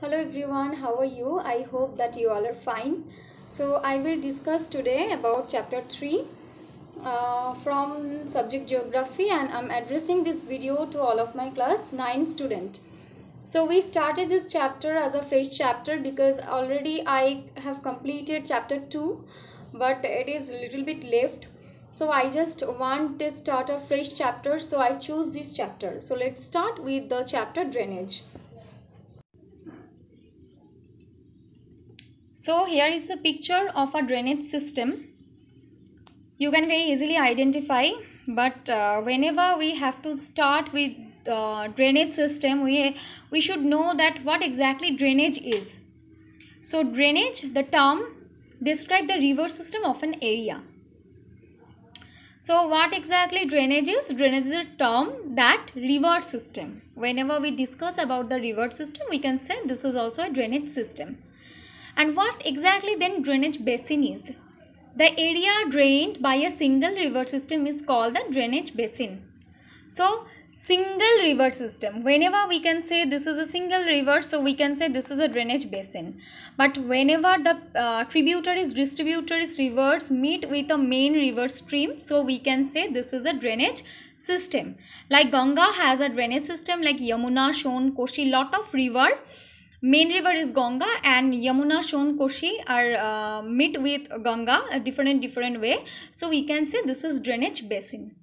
hello everyone how are you i hope that you all are fine so i will discuss today about chapter 3 uh, from subject geography and i'm addressing this video to all of my class 9 student so we started this chapter as a fresh chapter because already i have completed chapter 2 but it is a little bit left so i just want to start a fresh chapter so i choose this chapter so let's start with the chapter drainage So here is the picture of a drainage system. You can very easily identify but uh, whenever we have to start with uh, drainage system we, we should know that what exactly drainage is. So drainage the term describe the river system of an area. So what exactly drainage is? Drainage is a term that river system. Whenever we discuss about the river system, we can say this is also a drainage system. And what exactly then drainage basin is? The area drained by a single river system is called the drainage basin. So, single river system whenever we can say this is a single river so we can say this is a drainage basin but whenever the uh, tributaries distributaries rivers meet with a main river stream so we can say this is a drainage system like ganga has a drainage system like yamuna shon koshi lot of river main river is Ganga and Yamuna shown Koshi are uh, meet with Ganga a different different way so we can say this is drainage basin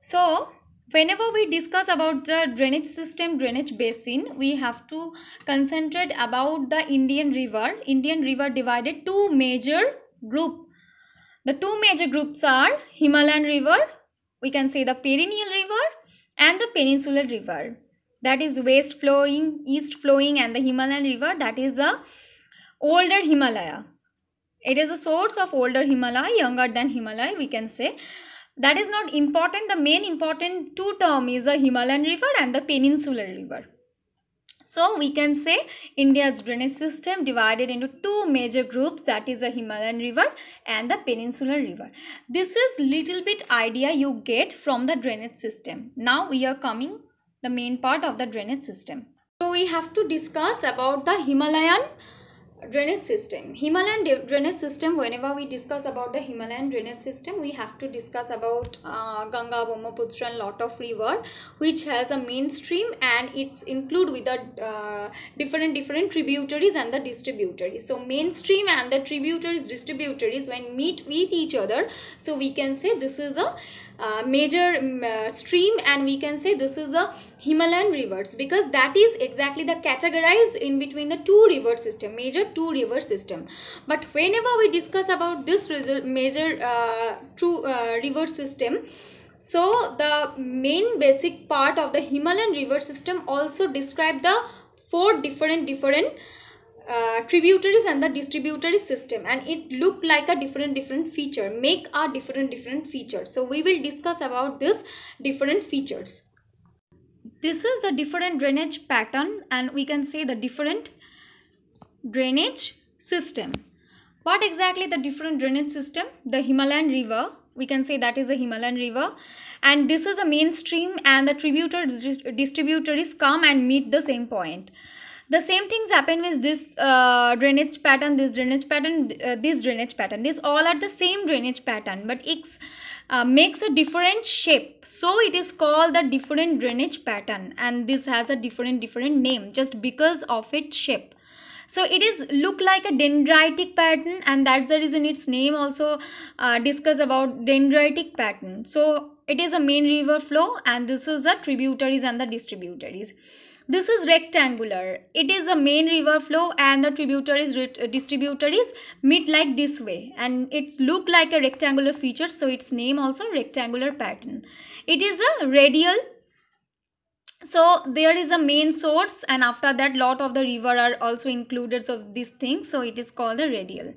so whenever we discuss about the drainage system drainage basin we have to concentrate about the Indian river Indian river divided two major group the two major groups are Himalayan river we can say the perennial river and the peninsular river that is west flowing east flowing and the himalayan river that is the older himalaya it is a source of older himalaya younger than himalaya we can say that is not important the main important two term is the himalayan river and the peninsular river so we can say India's drainage system divided into two major groups that is the Himalayan river and the peninsular river. This is little bit idea you get from the drainage system. Now we are coming the main part of the drainage system. So we have to discuss about the Himalayan drainage system. Himalayan drainage system, whenever we discuss about the Himalayan drainage system, we have to discuss about uh, Ganga, Brahmaputra and lot of river which has a main stream and it's include with the uh, different different tributaries and the distributaries. So main stream and the tributaries distributaries when meet with each other. So we can say this is a uh, major mm, uh, stream and we can say this is a Himalayan rivers because that is exactly the categorized in between the two river system major two river system but whenever we discuss about this major uh, two uh, river system so the main basic part of the Himalayan river system also describe the four different different uh, tributaries and the distributary system and it look like a different different feature make a different different feature so we will discuss about this different features this is a different drainage pattern and we can say the different drainage system what exactly the different drainage system the himalayan river we can say that is a himalayan river and this is a mainstream and the tributaries distributaries come and meet the same point point the same things happen with this uh, drainage pattern this drainage pattern uh, this drainage pattern these all are the same drainage pattern but it uh, makes a different shape so it is called the different drainage pattern and this has a different different name just because of its shape so it is look like a dendritic pattern and that's the reason its name also uh, discuss about dendritic pattern so it is a main river flow and this is the tributaries and the distributaries this is rectangular. It is a main river flow and the tributary uh, distributaries meet like this way and it's look like a rectangular feature so its name also rectangular pattern. It is a radial so there is a main source and after that lot of the river are also included of so this thing so it is called the radial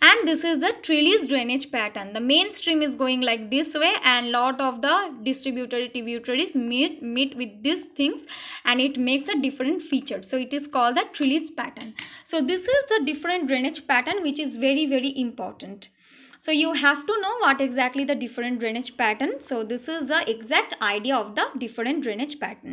and this is the trellis drainage pattern the main stream is going like this way and lot of the distributed tributaries meet meet with these things and it makes a different feature so it is called the trellis pattern so this is the different drainage pattern which is very very important so you have to know what exactly the different drainage pattern so this is the exact idea of the different drainage pattern